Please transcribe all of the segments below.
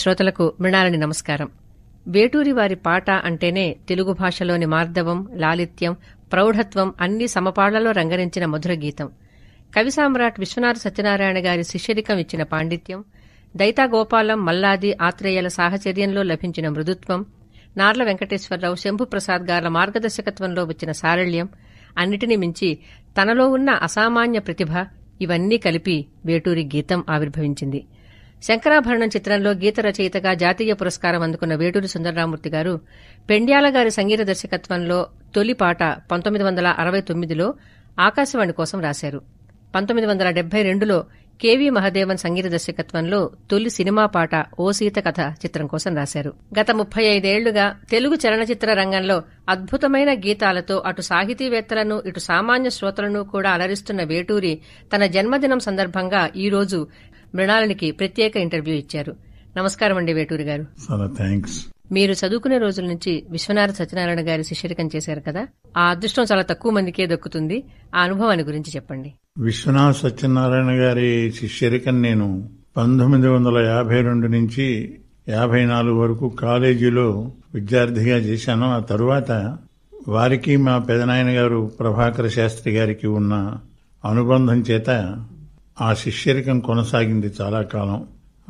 శ్రోతలకు మృణాలని నమస్కారం వేటూరి వారి పాట అంటేనే తెలుగు భాషలోని మార్దవం లాలిత్యం ప్రౌఢత్వం అన్ని సమపాళ్లలో రంగరించిన మధుర గీతం కవి సామ్రాట్ విశ్వనాథ సత్యనారాయణ గారి శిష్యరికం ఇచ్చిన పాండిత్యం దైతా గోపాలం మల్లాది ఆత్రేయల సాహచర్యంలో లభించిన మృదుత్వం నార్ల వెంకటేశ్వరరావు శంభుప్రసాద్ గార్ల మార్గదర్శకత్వంలో వచ్చిన సారళ్యం అన్నిటినీ మించి తనలో ఉన్న అసామాన్య ప్రతిభ ఇవన్నీ కలిపి వేటూరి గీతం ఆవిర్భవించింది శంకరాభరణం చిత్రంలో గీత రచయితగా జాతీయ పురస్కారం అందుకున్న వేటూరి సుందరరామూర్తి గారు పెండ్యాల గారి సంగీత దర్శకత్వంలో తొలి పాట పంతొమ్మిది వందల అరవై తొమ్మిదిలో ఆకాశవాణి కోసం రాశారు పంతొమ్మిది వందల డెబ్బై రెండులో కేవీ మహదేవన్ సంగీత దర్శకత్వంలో తొలి సినిమా పాట ఓ సీత కథ చిత్రం కోసం రాశారు గత ముప్పై ఐదేళ్లుగా తెలుగు చలనచిత్ర రంగంలో అద్భుతమైన గీతాలతో అటు సాహితీవేత్తలను ఇటు సామాన్య శ్రోతలను కూడా అలరిస్తున్న వేటూరి తన జన్మదినం సందర్భంగా ఈరోజు మృణాలనికి ప్రత్యేక ఇంటర్వ్యూ ఇచ్చారు నమస్కారం అండి వేటూరి గారు థ్యాంక్స్ మీరు చదువుకునే రోజుల నుంచి విశ్వనాథ సత్యనారాయణ గారి శిష్యరికం చేశారు కదా ఆ అదృష్టం చాలా తక్కువ మందికే దక్కుతుంది ఆ అనుభవాన్ని గురించి చెప్పండి విశ్వనాథ సత్యనారాయణ గారి శిష్యరికం నేను పంతొమ్మిది వందల యాభై రెండు నుంచి యాభై నాలుగు వరకు కాలేజీలో విద్యార్థిగా చేశాను ఆ తరువాత వారికి మా పెదనాయన గారు ప్రభాకర శాస్త్రి గారికి ఉన్న అనుబంధం చేత ఆ శిష్యరికం కొనసాగింది చాలా కాలం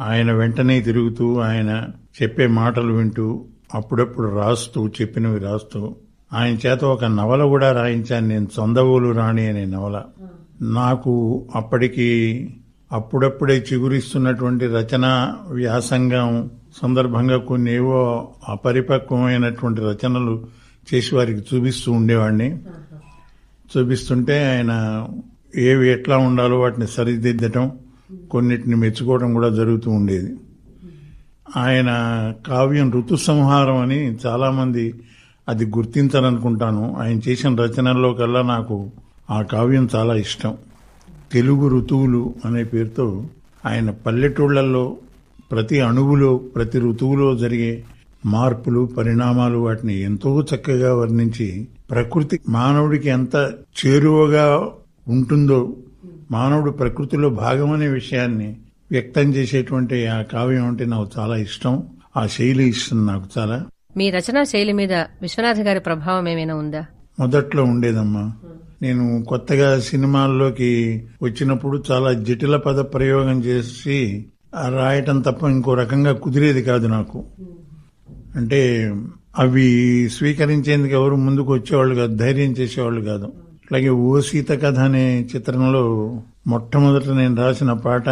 ఆయన వెంటనే తిరుగుతూ ఆయన చెప్పే మాటలు వింటూ అప్పుడప్పుడు రాస్తూ చెప్పినవి రాస్తూ ఆయన చేత ఒక నవల కూడా రాయించాను నేను చందవోలు రాణి అనే నవల నాకు అప్పటికి అప్పుడప్పుడే చిగురిస్తున్నటువంటి రచన వ్యాసంగం సందర్భంగా కొన్ని ఏవో అపరిపక్వమైనటువంటి రచనలు చేసి వారికి చూపిస్తూ ఉండేవాడిని చూపిస్తుంటే ఆయన ఏవి ఎట్లా ఉండాలో వాటిని సరిదిద్దటం కొన్నిటిని మెచ్చుకోవడం కూడా జరుగుతూ ఉండేది ఆయన కావ్యం ఋతు సంహారం అని చాలామంది అది గుర్తించాలనుకుంటాను ఆయన చేసిన రచనల్లో కల్లా నాకు ఆ కావ్యం చాలా ఇష్టం తెలుగు ఋతువులు అనే పేరుతో ఆయన పల్లెటూళ్ళల్లో ప్రతి అణువులో ప్రతి ఋతువులో జరిగే మార్పులు పరిణామాలు వాటిని ఎంతో చక్కగా వర్ణించి ప్రకృతి మానవుడికి ఎంత చేరువగా ఉంటుందో మానవుడు ప్రకృతిలో భాగమనే విషయాన్ని వ్యక్తం చేసేటువంటి ఆ కావ్యం అంటే నాకు చాలా ఇష్టం ఆ శైలి ఇస్తుంది నాకు చాలా మీ రచనా శైలి మీద విశ్వనాథ్ గారి ప్రభావం ఏమైనా ఉందా మొదట్లో ఉండేదమ్మా నేను కొత్తగా సినిమాల్లోకి వచ్చినప్పుడు చాలా జటిల పద ప్రయోగం చేసి రాయటం తప్ప ఇంకో రకంగా కుదిరేది కాదు నాకు అంటే అవి స్వీకరించేందుకు ఎవరు ముందుకు వచ్చేవాళ్ళు కాదు ధైర్యం చేసేవాళ్ళు కాదు అలాగే ఓ సీత కథ అనే చిత్రంలో మొట్టమొదట నేను రాసిన పాట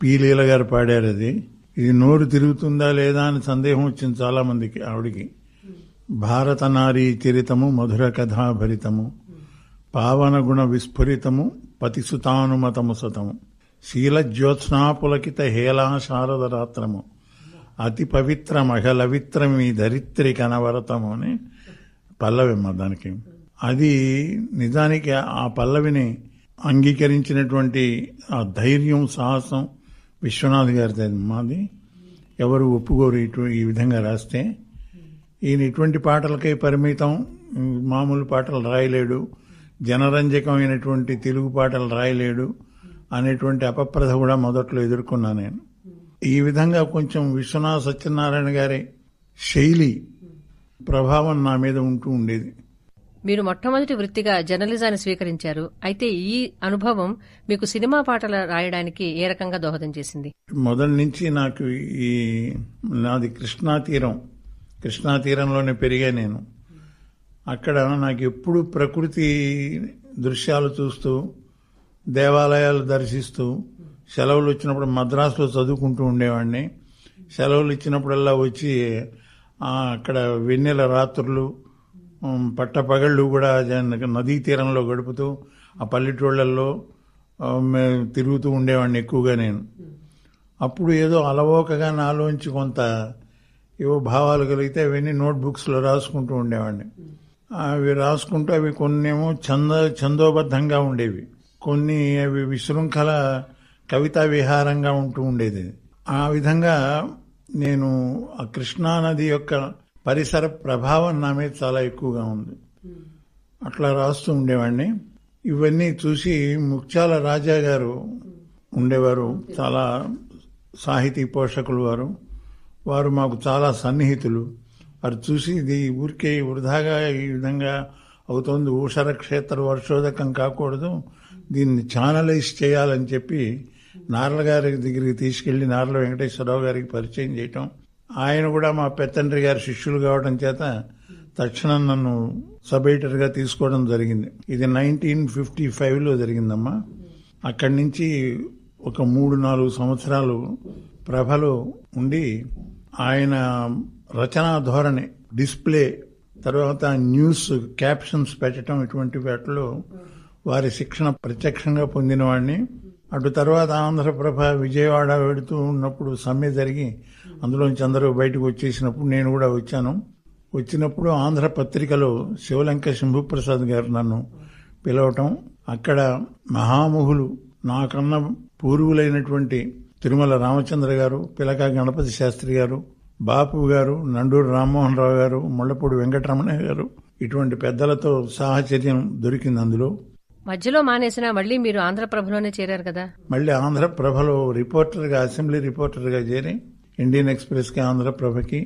పీలీల గారు పాడారు అది ఇది నోరు తిరుగుతుందా లేదా అని సందేహం వచ్చింది చాలామందికి ఆవిడికి భారత నారీ చరితము మధుర కథాభరితము పావన గుణ విస్ఫురితము పతిసుతానుమతము సతము జ్యోత్స్నాపులకిత హేళా శారద రాత్రము అతి పవిత్ర మహలవిత్రం ధరిత్రి కనవరతము అని పల్లవి దానికి అది నిజానికి ఆ పల్లవిని అంగీకరించినటువంటి ఆ ధైర్యం సాహసం విశ్వనాథ్ గారిది మాది ఎవరు ఒప్పుకోరు ఇటు ఈ విధంగా రాస్తే ఈయన ఇటువంటి పాటలకే పరిమితం మామూలు పాటలు రాయలేడు జనరంజకమైనటువంటి తెలుగు పాటలు రాయలేడు అనేటువంటి అపప్రథ కూడా మొదట్లో ఎదుర్కొన్నా నేను ఈ విధంగా కొంచెం విశ్వనాథ్ సత్యనారాయణ గారి శైలి ప్రభావం నా మీద ఉంటూ ఉండేది మీరు మొట్టమొదటి వృత్తిగా జర్నలిజాన్ని స్వీకరించారు అయితే ఈ అనుభవం మీకు సినిమా పాటలు రాయడానికి ఏ రకంగా దోహదం చేసింది మొదటి నుంచి నాకు ఈ నాది కృష్ణా తీరం కృష్ణా తీరంలోనే పెరిగా నేను అక్కడ నాకు ఎప్పుడు ప్రకృతి దృశ్యాలు చూస్తూ దేవాలయాలు దర్శిస్తూ సెలవులు వచ్చినప్పుడు మద్రాసులో చదువుకుంటూ ఉండేవాడిని సెలవులు ఇచ్చినప్పుడల్లా వచ్చి అక్కడ వెన్నెల రాత్రులు పట్టపగళ్ళు కూడా నదీ తీరంలో గడుపుతూ ఆ పల్లెటూళ్ళల్లో తిరుగుతూ ఉండేవాడిని ఎక్కువగా నేను అప్పుడు ఏదో అలవోకగా నాలోంచి కొంత ఏవో భావాలు కలిగితే అవన్నీ నోట్బుక్స్లో రాసుకుంటూ ఉండేవాడిని అవి రాసుకుంటూ అవి కొన్ని ఏమో చంద చందోబద్ధంగా ఉండేవి కొన్ని అవి విశృంఖల కవితా విహారంగా ఉంటూ ఉండేది ఆ విధంగా నేను ఆ కృష్ణానది యొక్క పరిసర ప్రభావం నా మీద చాలా ఎక్కువగా ఉంది అట్లా రాస్తూ ఉండేవాడిని ఇవన్నీ చూసి ముఖ్యాల రాజా గారు ఉండేవారు చాలా సాహితీ పోషకులు వారు వారు మాకు చాలా సన్నిహితులు వారు చూసి ఇది ఊరికే వృధాగా ఈ విధంగా అవుతోంది ఊషర క్షేత్ర వర్షోదకం కాకూడదు దీన్ని ఛానలైజ్ చేయాలని చెప్పి నార్ల గారి దగ్గరికి తీసుకెళ్లి నార్ల వెంకటేశ్వరరావు గారికి పరిచయం చేయటం ఆయన కూడా మా పెత్తండ్రి గారి శిష్యులు కావడం చేత తక్షణం నన్ను సబ్ ఎడిటర్గా తీసుకోవడం జరిగింది ఇది నైన్టీన్ ఫిఫ్టీ ఫైవ్లో జరిగిందమ్మా అక్కడి నుంచి ఒక మూడు నాలుగు సంవత్సరాలు ప్రభలో ఉండి ఆయన రచనా ధోరణి డిస్ప్లే తర్వాత న్యూస్ క్యాప్షన్స్ పెట్టడం ఇటువంటి వాటిలో వారి శిక్షణ ప్రత్యక్షంగా పొందిన వాడిని అటు తర్వాత ఆంధ్రప్రభ విజయవాడ వెడుతూ ఉన్నప్పుడు సమ్మె జరిగి అందులోంచి అందరూ బయటకు వచ్చేసినప్పుడు నేను కూడా వచ్చాను వచ్చినప్పుడు ఆంధ్ర పత్రికలో శివలంక శంభుప్రసాద్ గారు నన్ను పిలవటం అక్కడ మహాముహులు నాకన్నా పూర్వులైనటువంటి తిరుమల రామచంద్ర గారు పిలక గణపతి శాస్త్రి గారు బాపు గారు నండూరు రామ్మోహన్ రావు గారు ముళ్ళపూడి వెంకటరమణ గారు ఇటువంటి పెద్దలతో సాహచర్యం దొరికింది అందులో మధ్యలో మానేసిన మళ్ళీ మీరు ఆంధ్రప్రభలోనే చేరారు కదా మళ్ళీ ఆంధ్రప్రభలో రిపోర్టర్గా అసెంబ్లీ రిపోర్టర్గా చేరి ఇండియన్ ఎక్స్ప్రెస్కి ఆంధ్రప్రభకి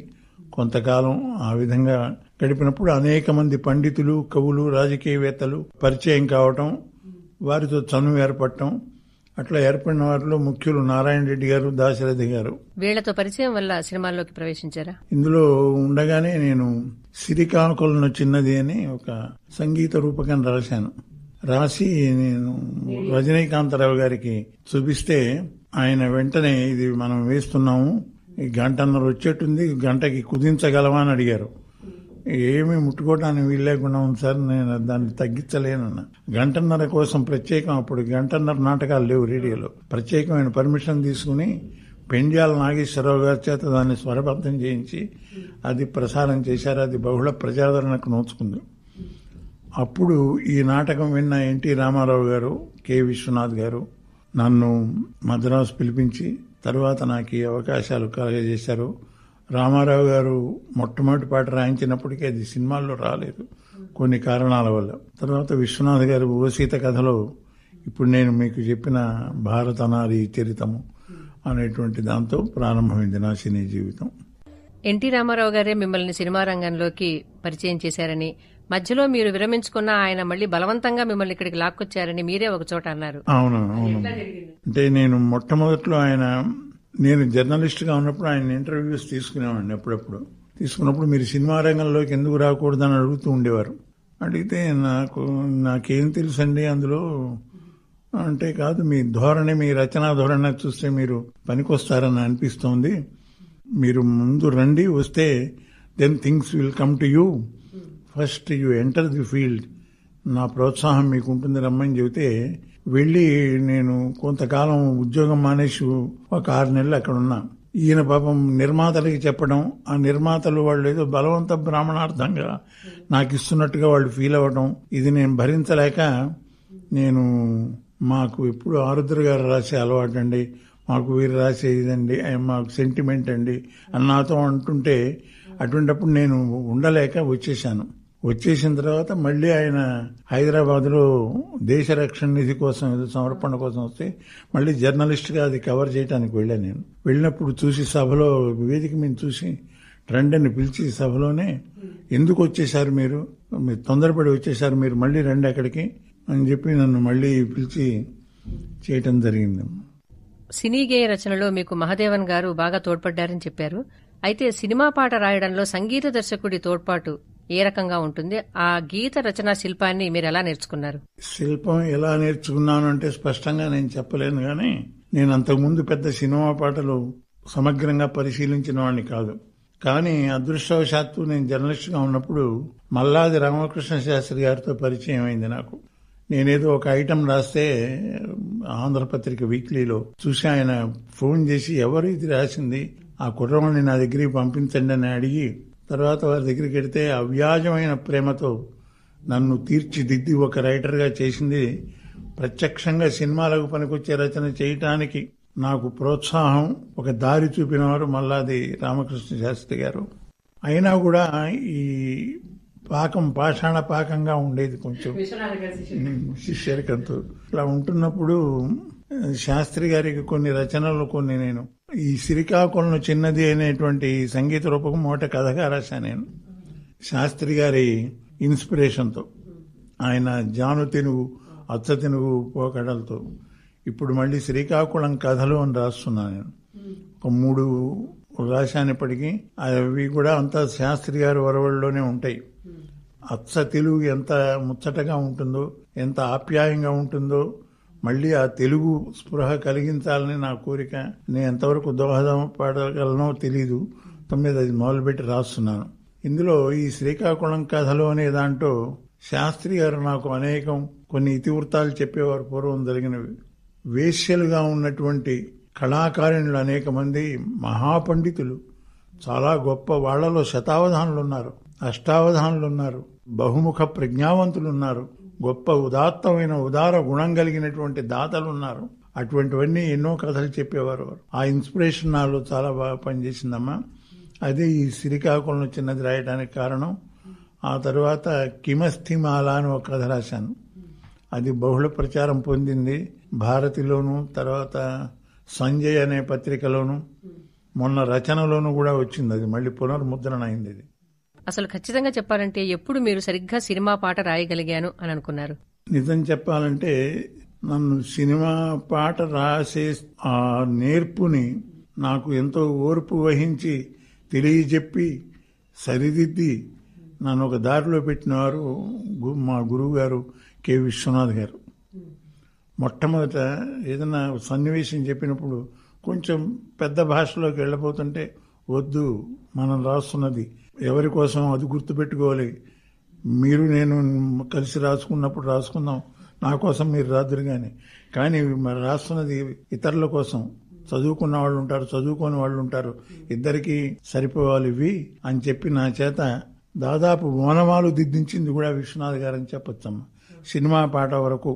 కొంతకాలం ఆ విధంగా గడిపినప్పుడు అనేక మంది పండితులు కవులు రాజకీయవేత్తలు పరిచయం కావటం వారితో చనువు ఏర్పడటం అట్లా ఏర్పడిన వారిలో ముఖ్యులు నారాయణ రెడ్డి గారు దాశరథి గారు వీళ్లతో పరిచయం వల్ల సినిమాల్లోకి ప్రవేశించారా ఇందులో ఉండగానే నేను సిరికానుకలను చిన్నది అని ఒక సంగీత రూపకం రాశాను రాసి నేను రజనీకాంతరావు గారికి చూపిస్తే ఆయన వెంటనే ఇది మనం వేస్తున్నాము గంటన్నర వచ్చేట్టుంది గంటకి కుదించగలవా అని అడిగారు ఏమీ ముట్టుకోవడానికి వీలు లేకుండా ఉంది సార్ నేను దాన్ని తగ్గించలేనన్న గంటన్నర కోసం ప్రత్యేకం అప్పుడు గంటన్నర నాటకాలు లేవు రేడియోలో ప్రత్యేకమైన పర్మిషన్ తీసుకుని పెండ్యాల నాగేశ్వరరావు గారి చేత దాన్ని స్వరబద్ధం చేయించి అది ప్రసారం చేశారు అది బహుళ ప్రజాదరణకు నోచుకుంది అప్పుడు ఈ నాటకం విన్న ఎన్టీ రామారావు గారు కె విశ్వనాథ్ గారు నన్ను మద్రాసు పిలిపించి తర్వాత నాకు ఈ అవకాశాలు కలగజేశారు రామారావు గారు మొట్టమొదటి పాట రాయించినప్పటికీ అది సినిమాల్లో రాలేదు కొన్ని కారణాల వల్ల తర్వాత విశ్వనాథ్ గారి ఊసీత కథలో ఇప్పుడు నేను మీకు చెప్పిన భారత నారీ చరితము అనేటువంటి దాంతో ప్రారంభమైంది నా సినీ జీవితం ఎన్టీ రామారావు గారే మిమ్మల్ని సినిమా రంగంలోకి పరిచయం చేశారని మధ్యలో మీరు విరమించుకున్న ఆయన మళ్ళీ బలవంతంగా మిమ్మల్ని ఇక్కడికి లాక్కొచ్చారని మీరే ఒక చోట అన్నారు అవును అవును అంటే నేను మొట్టమొదట్లో ఆయన నేను జర్నలిస్ట్గా ఉన్నప్పుడు ఆయన ఇంటర్వ్యూస్ తీసుకునేవాడిని అప్పుడప్పుడు తీసుకున్నప్పుడు మీరు సినిమా రంగంలోకి ఎందుకు రాకూడదని అడుగుతూ ఉండేవారు అడిగితే నాకు నాకేం తెలుసండి అందులో అంటే కాదు మీ ధోరణి మీ రచనా ధోరణి చూస్తే మీరు పనికొస్తారని అనిపిస్తోంది మీరు ముందు రండి వస్తే then things will come to you first you enter the field నా ప్రోత్సాహం మీకు ఉంటుంది రమ్మని చెబితే వెళ్ళి నేను కొంతకాలం ఉద్యోగం మానేసి ఒక ఆరు నెలలు అక్కడ ఉన్నా ఈయన పాపం నిర్మాతలకి చెప్పడం ఆ నిర్మాతలు వాళ్ళు ఏదో బలవంత బ్రాహ్మణార్థంగా నాకు ఇస్తున్నట్టుగా వాళ్ళు ఫీల్ అవ్వడం ఇది నేను భరించలేక నేను మాకు ఎప్పుడు ఆరుద్ర గారు రాసే అలవాటు అండి మాకు వీరు రాసే ఇదండి మాకు సెంటిమెంట్ అండి అని నాతో అంటుంటే అటువంటిప్పుడు నేను ఉండలేక వచ్చేసాను వచ్చేసిన తర్వాత మళ్ళీ ఆయన హైదరాబాద్లో దేశ రక్షణ నిధి కోసం ఏదో సమర్పణ కోసం వస్తే మళ్ళీ జర్నలిస్ట్గా అది కవర్ చేయడానికి వెళ్ళాను నేను వెళ్ళినప్పుడు చూసి సభలో వేదిక మీద చూసి రండి అని పిలిచి సభలోనే ఎందుకు వచ్చేసారు మీరు మీరు తొందరపడి వచ్చేసారు మీరు మళ్ళీ రండి అక్కడికి అని చెప్పి నన్ను మళ్ళీ పిలిచి చేయటం జరిగింది సినీ గేయ రచనలో మీకు మహదేవన్ గారు బాగా తోడ్పడ్డారని చెప్పారు అయితే సినిమా పాట రాయడంలో సంగీత దర్శకుడి తోడ్పాటు ఏ రకంగా ఉంటుంది ఆ గీత రచనా శిల్పాన్ని మీరు ఎలా నేర్చుకున్నారు శిల్పం ఎలా నేర్చుకున్నాను అంటే స్పష్టంగా నేను చెప్పలేను కానీ నేను అంతకుముందు పెద్ద సినిమా పాటలు సమగ్రంగా పరిశీలించిన వాడిని కాదు కానీ అదృష్టవశాత్తు నేను జర్నలిస్ట్గా ఉన్నప్పుడు మల్లాది రామకృష్ణ శాస్త్రి గారితో పరిచయం అయింది నాకు నేనేదో ఒక ఐటెం రాస్తే ఆంధ్రపత్రిక వీక్లీలో చూసి ఆయన ఫోన్ చేసి ఎవరు ఇది రాసింది ఆ కుర్రవాణ్ణి నా దగ్గరికి పంపించండి అని అడిగి తర్వాత వారి దగ్గరికి వెడితే అవ్యాజమైన ప్రేమతో నన్ను తీర్చిదిద్ది ఒక రైటర్గా చేసింది ప్రత్యక్షంగా సినిమాలకు పనికొచ్చే రచన చేయటానికి నాకు ప్రోత్సాహం ఒక దారి చూపినవారు మల్లాది రామకృష్ణ శాస్త్రి గారు అయినా కూడా ఈ పాకం పాషాణ పాకంగా ఉండేది కొంచెం శిష్యరికంతో ఇలా ఉంటున్నప్పుడు శాస్త్రి గారికి కొన్ని రచనలు కొన్ని నేను ఈ శ్రీకాకుళం చిన్నది అనేటువంటి సంగీత రూపకం మూట కథగా రాశాను నేను శాస్త్రి గారి ఇన్స్పిరేషన్తో ఆయన జాను తెనుగు అచ్చ తెనుగు పోకడలతో ఇప్పుడు మళ్ళీ శ్రీకాకుళం కథలు అని రాస్తున్నాను నేను ఒక మూడు రాశాను ఇప్పటికీ అవి కూడా అంతా శాస్త్రి గారి వరవల్లోనే ఉంటాయి అచ్చ తెలుగు ఎంత ముచ్చటగా ఉంటుందో ఎంత ఆప్యాయంగా ఉంటుందో మళ్ళీ ఆ తెలుగు స్పృహ కలిగించాలని నా కోరిక నేను ఎంతవరకు దోహదం పాడగలనో తెలీదు తొమ్మిది అది మొదలుపెట్టి రాస్తున్నాను ఇందులో ఈ శ్రీకాకుళం కథలు అనే దాంట్లో శాస్త్రి గారు నాకు అనేకం కొన్ని ఇతివృత్తాలు చెప్పేవారు పూర్వం జరిగినవి వేశ్యలుగా ఉన్నటువంటి కళాకారుణులు అనేక మంది మహాపండితులు చాలా గొప్ప వాళ్లలో శతావధానులు ఉన్నారు అష్టావధానులు ఉన్నారు బహుముఖ ప్రజ్ఞావంతులు ఉన్నారు గొప్ప ఉదాత్తమైన ఉదార గుణం కలిగినటువంటి దాతలు ఉన్నారు అటువంటివన్నీ ఎన్నో కథలు చెప్పేవారు వారు ఆ ఇన్స్పిరేషన్ నాలో చాలా బాగా పనిచేసిందమ్మా అది ఈ సిరికాకుళం చిన్నది రాయడానికి కారణం ఆ తర్వాత కిమస్థిమాల అని ఒక కథ రాశాను అది బహుళ ప్రచారం పొందింది భారతిలోను తర్వాత సంజయ్ అనే పత్రికలోను మొన్న రచనలోను కూడా వచ్చింది అది మళ్ళీ పునర్ముద్రణ అయింది అది అసలు ఖచ్చితంగా చెప్పాలంటే ఎప్పుడు మీరు సరిగ్గా సినిమా పాట రాయగలిగాను అని అనుకున్నారు నిజం చెప్పాలంటే నన్ను సినిమా పాట రాసే ఆ నేర్పుని నాకు ఎంతో ఓర్పు వహించి తెలియజెప్పి సరిదిద్ది నన్ను ఒక దారిలో పెట్టినవారు మా గురువు గారు కె విశ్వనాథ్ గారు మొట్టమొదట ఏదైనా సన్నివేశం చెప్పినప్పుడు కొంచెం పెద్ద భాషలోకి వెళ్ళబోతుంటే వద్దు మనం రాస్తున్నది ఎవరి కోసం అది గుర్తుపెట్టుకోవాలి మీరు నేను కలిసి రాసుకున్నప్పుడు రాసుకుందాం నా కోసం మీరు రాదురు కానీ కానీ మరి రాస్తున్నది ఇతరుల కోసం చదువుకున్న వాళ్ళు ఉంటారు చదువుకోని వాళ్ళు ఉంటారు ఇద్దరికి సరిపోవాలి ఇవి అని చెప్పి నా చేత దాదాపు మోనమాలు దిద్దించింది కూడా విశ్వనాథ్ గారు అని చెప్పొచ్చమ్మ సినిమా పాట వరకు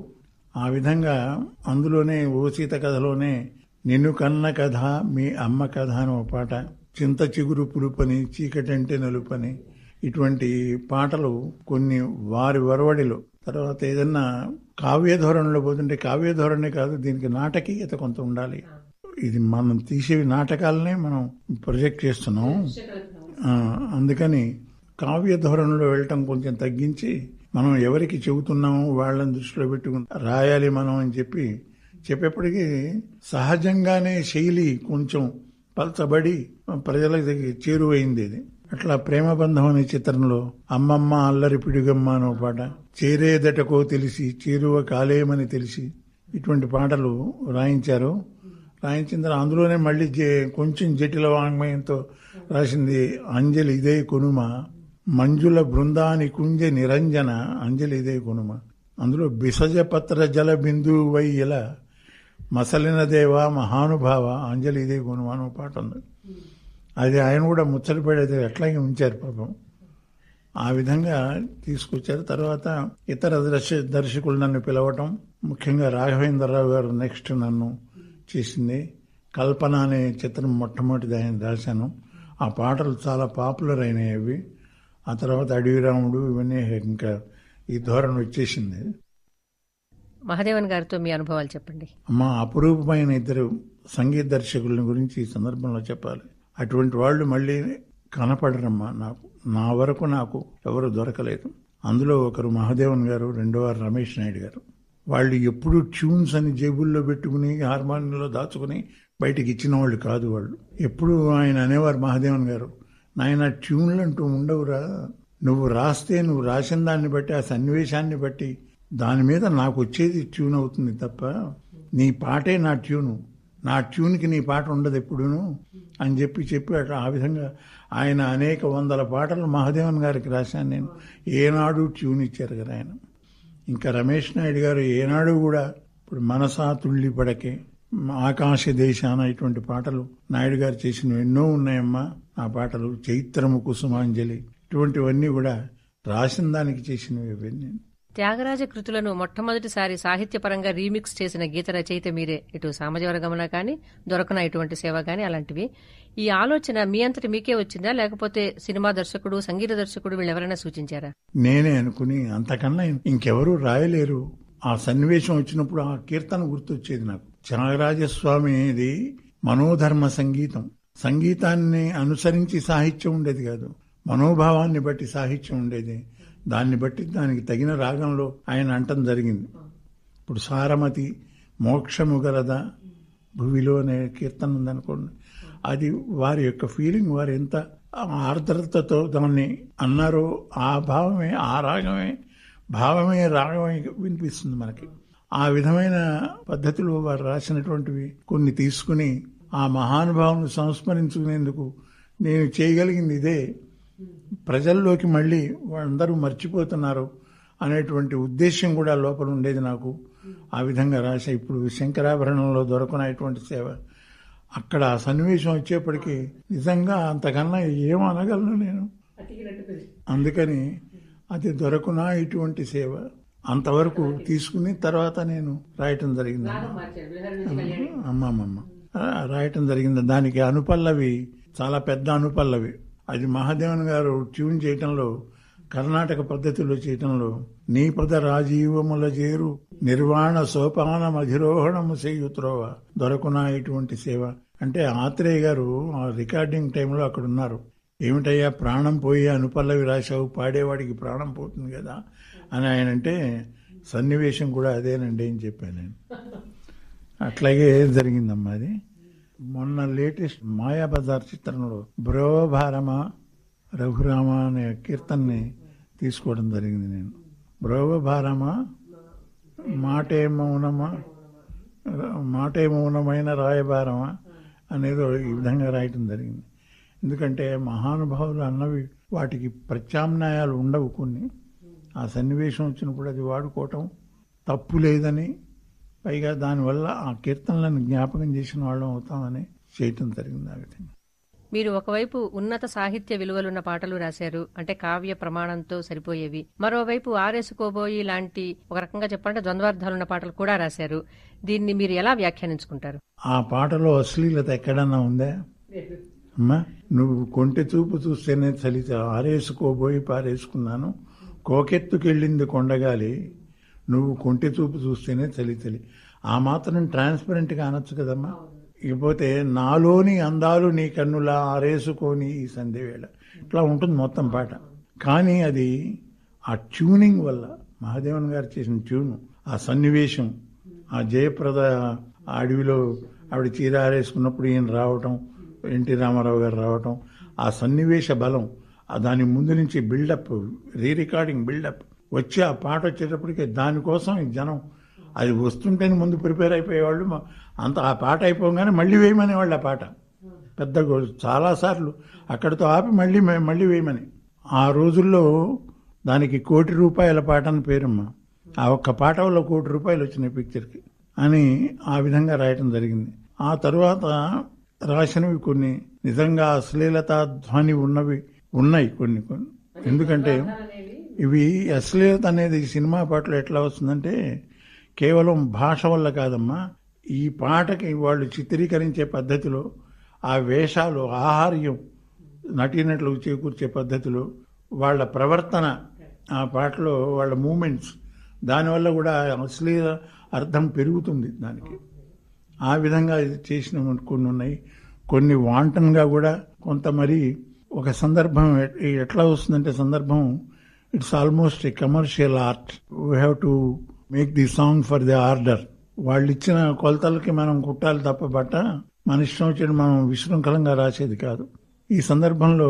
ఆ విధంగా అందులోనే ఓ సీత కథలోనే నిన్ను కన్న కథ మీ అమ్మ కథ అని ఒక పాట చింత చిగురు పులుపని చీకటంటే నలుపని ఇటువంటి పాటలు కొన్ని వారి వరవడిలో తర్వాత ఏదన్నా కావ్య ధోరణిలో పోతుంటే కావ్య కాదు దీనికి నాటకీయత కొంత ఉండాలి ఇది మనం తీసేవి నాటకాలనే మనం ప్రొజెక్ట్ చేస్తున్నాం అందుకని కావ్య ధోరణిలో వెళ్ళటం కొంచెం తగ్గించి మనం ఎవరికి చెబుతున్నామో వాళ్ళని దృష్టిలో పెట్టుకుని రాయాలి మనం అని చెప్పి చెప్పేప్పటికీ సహజంగానే శైలి కొంచెం పలచబడి ప్రజలకి చేరువైంది ఇది అట్లా ప్రేమబంధం అనే చిత్రంలో అమ్మమ్మ అల్లరి పిడుగమ్మ అనే పాట చేరేదటకో తెలిసి చేరువ కాలేమని తెలిసి ఇటువంటి పాటలు రాయించారు రాయించిన తర్వాత అందులోనే మళ్ళీ కొంచెం జటిల వాంగ్మయంతో రాసింది అంజలి ఇదే కొనుమ మంజుల బృందాని కుంజ నిరంజన అంజలి ఇదే కొనుమ అందులో బిసజ పత్ర జల వై ఇలా మసలిన దేవ మహానుభావ అంజలిదేవి గుణమానం పాట ఉంది అది ఆయన కూడా ముచ్చట ఎట్లాగే ఉంచారు పాపం ఆ విధంగా తీసుకొచ్చారు తర్వాత ఇతర దర్శ దర్శకులు నన్ను పిలవటం ముఖ్యంగా రాఘవేంద్రరావు గారు నెక్స్ట్ నన్ను చేసింది కల్పన అనే చిత్రం మొట్టమొదటిది ఆయన రాశాను ఆ పాటలు చాలా పాపులర్ అయినాయి అవి ఆ తర్వాత అడవి రాముడు ఇవన్నీ ఇంకా ఈ ధోరణి వచ్చేసింది మహాదేవన్ గారితో మీ అనుభవాలు చెప్పండి మా అపురూపమైన ఇద్దరు సంగీత దర్శకుల గురించి ఈ సందర్భంలో చెప్పాలి అటువంటి వాళ్ళు మళ్ళీ కనపడరమ్మా నాకు నా వరకు నాకు ఎవరు దొరకలేదు అందులో ఒకరు మహాదేవన్ గారు రెండోవారు రమేష్ నాయుడు గారు వాళ్ళు ఎప్పుడు ట్యూన్స్ అని జేబుల్లో పెట్టుకుని హార్మోనియంలో దాచుకుని బయటికి ఇచ్చిన వాళ్ళు కాదు వాళ్ళు ఎప్పుడు ఆయన అనేవారు మహాదేవన్ గారు నాయన ట్యూన్లు అంటూ ఉండవురా నువ్వు రాస్తే నువ్వు రాసిన దాన్ని బట్టి ఆ సన్నివేశాన్ని బట్టి దాని మీద నాకు వచ్చేది ట్యూన్ అవుతుంది తప్ప నీ పాటే నా ట్యూను నా ట్యూన్కి నీ పాట ఉండదు ఎప్పుడూను అని చెప్పి చెప్పి అట్లా ఆ విధంగా ఆయన అనేక వందల పాటలు మహాదేవన్ గారికి రాశాను నేను ఏనాడు ట్యూన్ ఇచ్చారు కదా ఆయన ఇంకా రమేష్ నాయుడు గారు ఏనాడు కూడా ఇప్పుడు మనసా తుళ్ళి పడకే ఆకాశ దేశాన ఇటువంటి పాటలు నాయుడు గారు చేసిన ఎన్నో ఉన్నాయమ్మా ఆ పాటలు చైత్రము కుసుమాంజలి ఇటువంటివన్నీ కూడా రాసిన దానికి చేసినవి నేను త్యాగరాజ కృతులను మొట్టమొదటిసారి సాహిత్యపరంగా రీమిక్స్ చేసిన గీత రచయిత మీరే ఇటు సమాజవర్గమున కానీ దొరకన ఇటువంటి సేవ కానీ అలాంటివి ఈ ఆలోచన మీ అంతటి మీకే వచ్చిందా లేకపోతే సినిమా దర్శకుడు సంగీత దర్శకుడు వీళ్ళెవరైనా సూచించారా నేనే అనుకుని అంతకన్నా ఇంకెవరూ రాయలేరు ఆ సన్నివేశం వచ్చినప్పుడు ఆ కీర్తన గుర్తొచ్చేది నాకు త్యాగరాజస్వామిది మనోధర్మ సంగీతం సంగీతాన్ని అనుసరించి సాహిత్యం ఉండేది కాదు మనోభావాన్ని బట్టి సాహిత్యం ఉండేది దాన్ని బట్టి దానికి తగిన రాగంలో ఆయన అంటం జరిగింది ఇప్పుడు సారమతి మోక్షము గలదా భువిలో అనే కీర్తన ఉందనుకోండి అది వారి యొక్క ఫీలింగ్ వారు ఎంత ఆర్ద్రతతో దాన్ని అన్నారో ఆ భావమే ఆ రాగమే భావమే రాగమే వినిపిస్తుంది మనకి ఆ విధమైన పద్ధతిలో వారు రాసినటువంటివి కొన్ని తీసుకుని ఆ మహానుభావును సంస్మరించుకునేందుకు నేను చేయగలిగింది ఇదే ప్రజల్లోకి మళ్ళీ అందరూ మర్చిపోతున్నారు అనేటువంటి ఉద్దేశ్యం కూడా లోపల ఉండేది నాకు ఆ విధంగా రాసే ఇప్పుడు శంకరాభరణంలో దొరకనటువంటి సేవ అక్కడ సన్నివేశం వచ్చేప్పటికీ నిజంగా అంతకన్నా ఏమనగలను నేను అందుకని అది దొరకునా ఇటువంటి సేవ అంతవరకు తీసుకుని తర్వాత నేను రాయటం జరిగింది అమ్మమ్మమ్మ రాయటం జరిగింది దానికి అనుపల్లవి చాలా పెద్ద అనుపల్లవి అది మహాదేవన్ గారు ట్యూన్ చేయటంలో కర్ణాటక పద్ధతిలో చేయటంలో నీపద రాజీవముల చేరు నిర్వాణ సోపాన అధిరోహణము చేయుత్రోవ దొరకునా ఇటువంటి సేవ అంటే ఆత్రేయ గారు ఆ రికార్డింగ్ టైంలో అక్కడ ఉన్నారు ఏమిటయ్యా ప్రాణం పోయి అనుపల్లవి రాశావు పాడేవాడికి ప్రాణం పోతుంది కదా అని ఆయన అంటే సన్నివేశం కూడా అదేనండి అని చెప్పాను నేను అట్లాగే జరిగిందమ్మా అది మొన్న లేటెస్ట్ మాయాబజార్ చిత్రంలో బ్రోభారమ రఘురామ అనే కీర్తన్ని తీసుకోవడం జరిగింది నేను బ్రోభారమ మాటే మౌనమా మాటే మౌనమైన రాయభారమా అనేది ఈ విధంగా రాయటం జరిగింది ఎందుకంటే మహానుభావులు అన్నవి వాటికి ప్రత్యామ్నాయాలు ఉండవు కొన్ని ఆ సన్నివేశం వచ్చినప్పుడు అది వాడుకోవటం తప్పు లేదని పైగా దానివల్ల ఆ కీర్తనలను జ్ఞాపకం చేసిన వాళ్ళం అవుతామని చేయటం జరిగింది ఆ విధంగా మీరు ఒకవైపు ఉన్నత సాహిత్య విలువలున్న పాటలు రాశారు అంటే కావ్య ప్రమాణంతో సరిపోయేవి మరోవైపు ఆర్ఎస్ కోబోయి లాంటి ఒక రకంగా చెప్పాలంటే ద్వంద్వార్థాలున్న పాటలు కూడా రాశారు దీన్ని మీరు ఎలా వ్యాఖ్యానించుకుంటారు ఆ పాటలో అశ్లీలత ఎక్కడన్నా ఉందా అమ్మా నువ్వు కొంటె చూపు చూస్తేనే చలిత ఆరేసుకోబోయి పారేసుకున్నాను కోకెత్తుకెళ్ళింది కొండగాలి నువ్వు కొంటి చూపు చూస్తేనే చలి చలి ఆ మాత్రం ట్రాన్స్పరెంట్గా అనొచ్చు కదమ్మా ఇకపోతే నాలోని అందాలు నీ కన్నులా ఆరేసుకొని ఈ సందేవేళ ఇట్లా ఉంటుంది మొత్తం పాట కానీ అది ఆ ట్యూనింగ్ వల్ల మహాదేవన్ గారు చేసిన ట్యూను ఆ సన్నివేశం ఆ జయప్రద అడవిలో ఆవిడ చీర ఆరేసుకున్నప్పుడు ఈయన రావటం ఎన్టీ రామారావు గారు రావటం ఆ సన్నివేశ బలం దాని ముందు నుంచి బిల్డప్ రీ రికార్డింగ్ బిల్డప్ వచ్చి ఆ పాట వచ్చేటప్పటికి దానికోసం ఈ జనం అది వస్తుంటేనే ముందు ప్రిపేర్ అయిపోయేవాళ్ళు అంత ఆ పాట అయిపోగానే మళ్ళీ వేయమనేవాళ్ళు ఆ పాట పెద్ద చాలాసార్లు అక్కడితో ఆపి మళ్ళీ మళ్ళీ వేయమని ఆ రోజుల్లో దానికి కోటి రూపాయల పాట అని పేరమ్మా ఆ ఒక్క పాట వల్ల కోటి రూపాయలు వచ్చినాయి పిక్చర్కి అని ఆ విధంగా రాయటం జరిగింది ఆ తరువాత రాసినవి కొన్ని నిజంగా అశ్లీలత ధ్వని ఉన్నవి ఉన్నాయి కొన్ని కొన్ని ఎందుకంటే ఇవి అశ్లీలత అనేది సినిమా పాటలు ఎట్లా వస్తుందంటే కేవలం భాష వల్ల కాదమ్మా ఈ పాటకి వాళ్ళు చిత్రీకరించే పద్ధతిలో ఆ వేషాలు ఆహార్యం నటీనట్లు చేకూర్చే పద్ధతిలో వాళ్ళ ప్రవర్తన ఆ పాటలో వాళ్ళ మూమెంట్స్ దానివల్ల కూడా అశ్లీల అర్థం పెరుగుతుంది దానికి ఆ విధంగా చేసిన కొన్ని ఉన్నాయి కొన్ని వాంటన్గా కూడా కొంత మరి ఒక సందర్భం ఎట్లా వస్తుందంటే సందర్భం it's almost a commercial art we have to make the song for the order వాళ్ళు ఇచ్చిన కొలతలకి మనం కుట్టాలి తప్ప బట్ట మన ఇష్టం వచ్చిన మనం విశృంఖలంగా రాసేది కాదు ఈ సందర్భంలో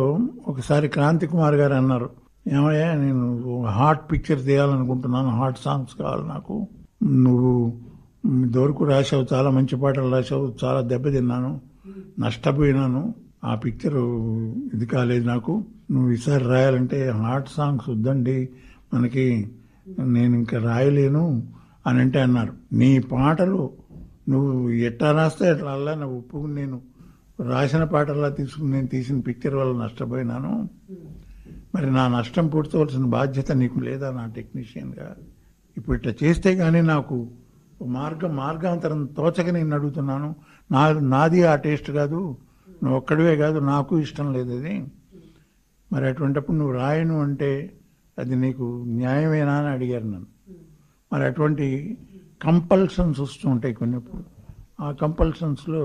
ఒకసారి క్రాంతి కుమార్ గారు అన్నారు ఏమయ్యా నేను హాట్ పిక్చర్ తీయాలనుకుంటున్నాను హాట్ సాంగ్స్ కావాలి నాకు నువ్వు దొరుకు రాసావు చాలా మంచి పాటలు రాసావు చాలా దెబ్బతిన్నాను నష్టపోయినాను ఆ పిక్చర్ ఇది కాలేదు నాకు నువ్వు ఈసారి రాయాలంటే హార్ట్ సాంగ్స్ వద్దండి మనకి నేను ఇంకా రాయలేను అని అంటే అన్నారు నీ పాటలు నువ్వు ఎట్లా రాస్తే ఎట్లా అలా నా ఒప్పుకుని నేను రాసిన పాటల్లా తీసుకుని నేను తీసిన పిక్చర్ వల్ల నష్టపోయినాను మరి నా నష్టం పూడ్చవలసిన బాధ్యత నీకు లేదా నా టెక్నీషియన్గా ఇప్పుడు ఇట్లా చేస్తే కానీ నాకు మార్గం మార్గాంతరం తోచక నేను అడుగుతున్నాను నా నాది ఆ టేస్ట్ కాదు నువ్వు ఒక్కడివే కాదు నాకు ఇష్టం లేదు అది మరి అటువంటిప్పుడు నువ్వు రాయను అంటే అది నీకు న్యాయమేనా అని అడిగారు నన్ను మరి అటువంటి కంపల్సన్స్ వస్తూ ఉంటాయి కొన్నిప్పుడు ఆ కంపల్సన్స్లో